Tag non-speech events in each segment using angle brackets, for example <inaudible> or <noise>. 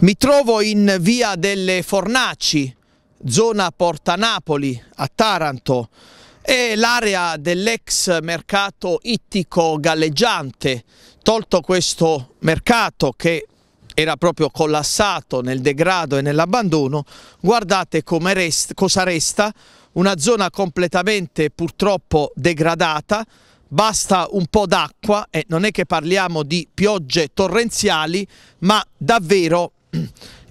Mi trovo in via delle Fornaci, zona Porta Napoli, a Taranto. È l'area dell'ex mercato ittico galleggiante. Tolto questo mercato che era proprio collassato nel degrado e nell'abbandono, guardate rest cosa resta, una zona completamente purtroppo degradata, basta un po' d'acqua e non è che parliamo di piogge torrenziali, ma davvero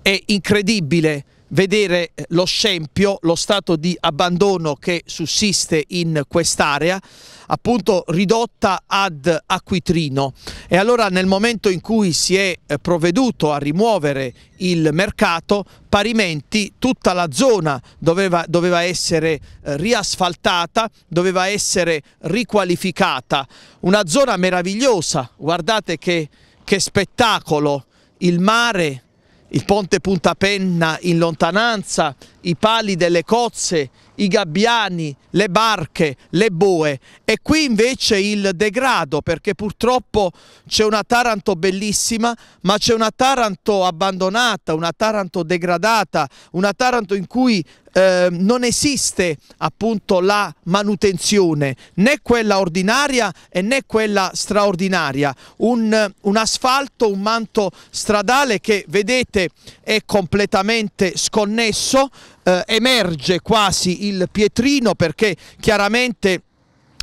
è incredibile vedere lo scempio, lo stato di abbandono che sussiste in quest'area, appunto ridotta ad acquitrino. E allora nel momento in cui si è eh, provveduto a rimuovere il mercato, parimenti tutta la zona doveva, doveva essere eh, riasfaltata, doveva essere riqualificata. Una zona meravigliosa, guardate che, che spettacolo, il mare il ponte Punta Penna in lontananza, i pali delle cozze i gabbiani, le barche, le boe e qui invece il degrado perché purtroppo c'è una Taranto bellissima ma c'è una Taranto abbandonata, una Taranto degradata, una Taranto in cui eh, non esiste appunto la manutenzione né quella ordinaria e né quella straordinaria un, un asfalto, un manto stradale che vedete è completamente sconnesso eh, emerge quasi il pietrino perché chiaramente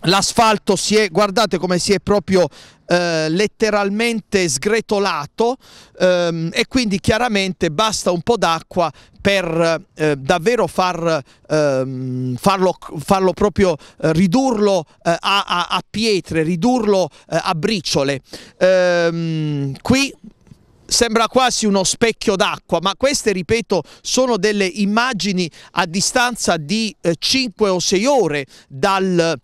l'asfalto si è, guardate come si è proprio eh, letteralmente sgretolato ehm, e quindi chiaramente basta un po' d'acqua per eh, davvero far, ehm, farlo, farlo, proprio eh, ridurlo eh, a, a, a, pietre, ridurlo eh, a briciole. Ehm, qui sembra quasi uno specchio d'acqua, ma queste, ripeto, sono delle immagini a distanza di eh, 5 o 6 ore dal,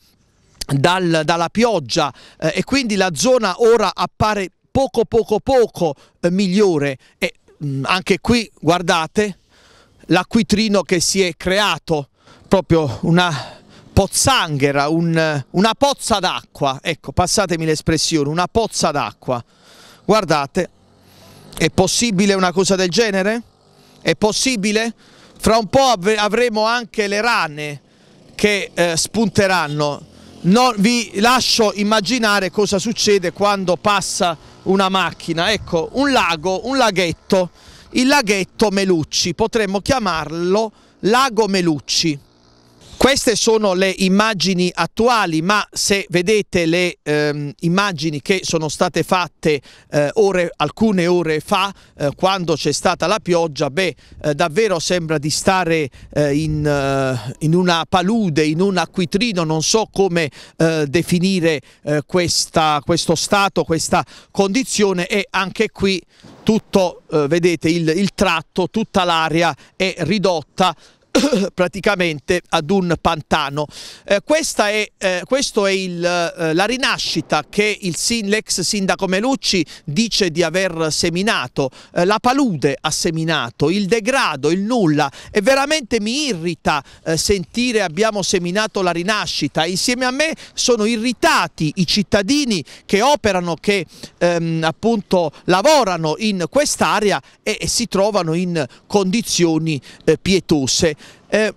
dal, dalla pioggia eh, e quindi la zona ora appare poco poco poco eh, migliore e mh, mm, anche qui guardate l'acquitrino che si è creato, proprio una pozzanghera, un, una pozza d'acqua, ecco passatemi l'espressione, una pozza d'acqua, guardate è possibile una cosa del genere? È possibile? Fra un po' avremo anche le rane che eh, spunteranno. Non vi lascio immaginare cosa succede quando passa una macchina. Ecco, un lago, un laghetto, il laghetto Melucci, potremmo chiamarlo lago Melucci. Queste sono le immagini attuali, ma se vedete le ehm, immagini che sono state fatte eh, ore, alcune ore fa, eh, quando c'è stata la pioggia, beh, eh, davvero sembra di stare eh, in, eh, in, una palude, in un acquitrino, non so come eh, definire questa, questo stato, questa condizione e anche qui tutto, vedete, il, il tratto, tutta l'area è ridotta <coughs> praticamente ad un pantano. Eh, questa è, eh, questo è il, eh, la rinascita che l'ex sindaco Melucci dice di aver seminato, eh, la palude ha seminato, il degrado, il nulla e veramente mi irrita eh, sentire abbiamo seminato la rinascita. Insieme a me sono irritati i cittadini che operano, che ehm, appunto lavorano in quest'area e, e, si trovano in condizioni eh, pietose eh,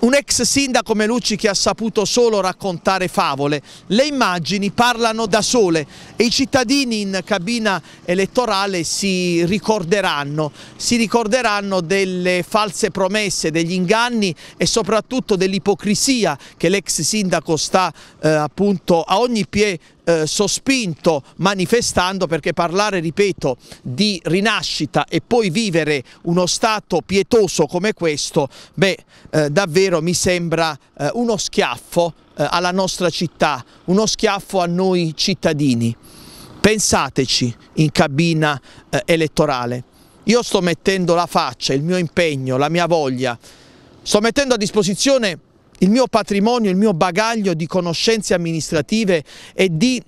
un ex sindaco Melucci che ha saputo solo raccontare favole, le immagini parlano da sole e i cittadini in cabina elettorale si ricorderanno, si ricorderanno delle false promesse, degli inganni e soprattutto dell'ipocrisia che l'ex sindaco sta eh, appunto a ogni piede eh, sospinto manifestando perché parlare, ripeto, di rinascita e poi vivere uno Stato pietoso come questo, beh, eh, davvero mi sembra eh, uno schiaffo eh, alla nostra città, uno schiaffo a noi cittadini. Pensateci in cabina eh, elettorale. Io sto mettendo la faccia, il mio impegno, la mia voglia, sto mettendo a disposizione il mio patrimonio, il mio bagaglio di conoscenze amministrative e di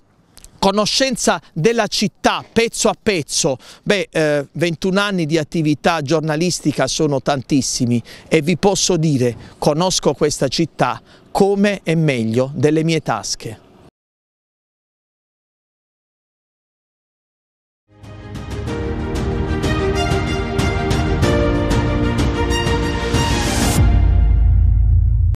conoscenza della città pezzo a pezzo, beh eh, 21 anni di attività giornalistica sono tantissimi e vi posso dire conosco questa città come e meglio delle mie tasche.